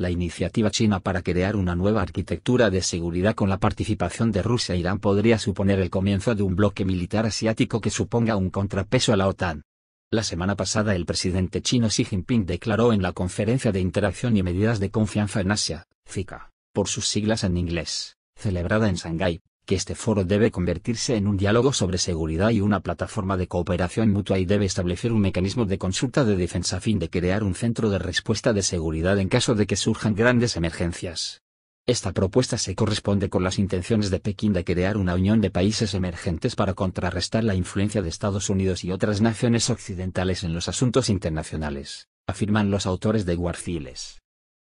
la iniciativa china para crear una nueva arquitectura de seguridad con la participación de Rusia e Irán podría suponer el comienzo de un bloque militar asiático que suponga un contrapeso a la OTAN. La semana pasada el presidente chino Xi Jinping declaró en la Conferencia de Interacción y Medidas de Confianza en Asia, CICA, por sus siglas en inglés, celebrada en Shanghái, que este foro debe convertirse en un diálogo sobre seguridad y una plataforma de cooperación mutua y debe establecer un mecanismo de consulta de defensa a fin de crear un centro de respuesta de seguridad en caso de que surjan grandes emergencias. Esta propuesta se corresponde con las intenciones de Pekín de crear una unión de países emergentes para contrarrestar la influencia de Estados Unidos y otras naciones occidentales en los asuntos internacionales, afirman los autores de Guarciles.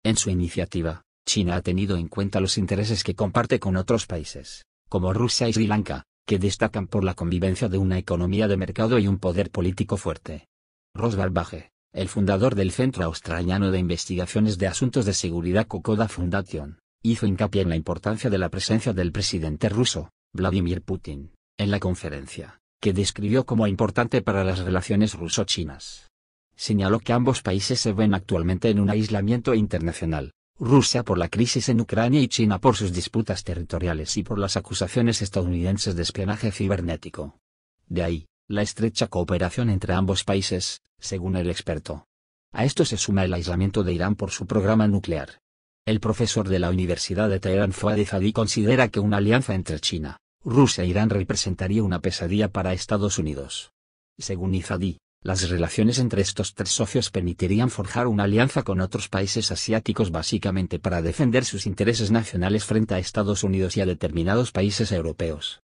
En su iniciativa, China ha tenido en cuenta los intereses que comparte con otros países, como Rusia y Sri Lanka, que destacan por la convivencia de una economía de mercado y un poder político fuerte. Ross Baje, el fundador del Centro Australiano de Investigaciones de Asuntos de Seguridad Kokoda Foundation, hizo hincapié en la importancia de la presencia del presidente ruso, Vladimir Putin, en la conferencia, que describió como importante para las relaciones ruso-chinas. Señaló que ambos países se ven actualmente en un aislamiento internacional, Rusia por la crisis en Ucrania y China por sus disputas territoriales y por las acusaciones estadounidenses de espionaje cibernético. De ahí, la estrecha cooperación entre ambos países, según el experto. A esto se suma el aislamiento de Irán por su programa nuclear. El profesor de la Universidad de Teherán Fuad Zadi considera que una alianza entre China, Rusia e Irán representaría una pesadilla para Estados Unidos. Según Izadi, las relaciones entre estos tres socios permitirían forjar una alianza con otros países asiáticos básicamente para defender sus intereses nacionales frente a Estados Unidos y a determinados países europeos.